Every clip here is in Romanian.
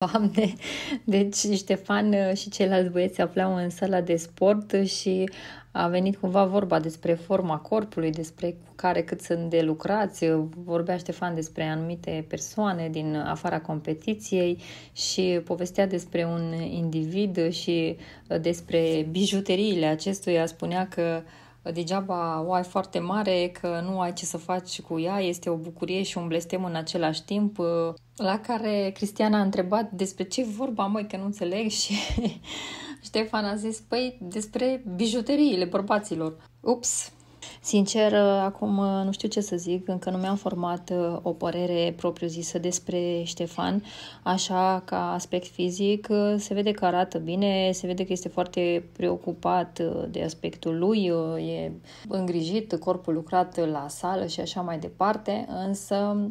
Doamne! Deci Ștefan uh, și ceilalți băieți se aflau în sala de sport și a venit cumva vorba despre forma corpului, despre care cât sunt de lucrați. Uh, vorbea Ștefan despre anumite persoane din afara competiției și povestea despre un individ și uh, despre bijuteriile acestuia. Spunea că uh, degeaba o ai foarte mare, că nu ai ce să faci cu ea, este o bucurie și un blestem în același timp, la care Cristiana a întrebat despre ce vorba, măi, că nu înțeleg și Ștefan a zis, păi, despre bijuteriile bărbaților. Ups, Sincer, uh, acum uh, nu știu ce să zic, încă nu mi-am format uh, o părere propriu-zisă despre Ștefan, așa ca aspect fizic, se vede că arată bine, se vede că este foarte preocupat de aspectul lui, e îngrijit, corpul lucrat la sală și așa mai departe, însă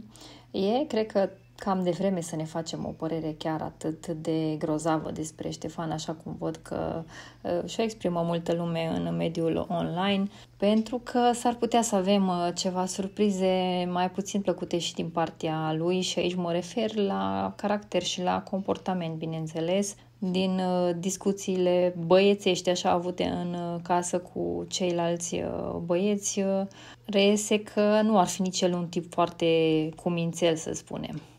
e, cred că, cam de vreme să ne facem o părere chiar atât de grozavă despre Ștefan, așa cum văd că uh, și-o exprimă multă lume în mediul online, pentru că s-ar putea să avem uh, ceva surprize mai puțin plăcute și din partea lui și aici mă refer la caracter și la comportament, bineînțeles, din uh, discuțiile băiețești așa avute în casă cu ceilalți băieți, reiese că nu ar fi nici el un tip foarte cumințel, să spunem.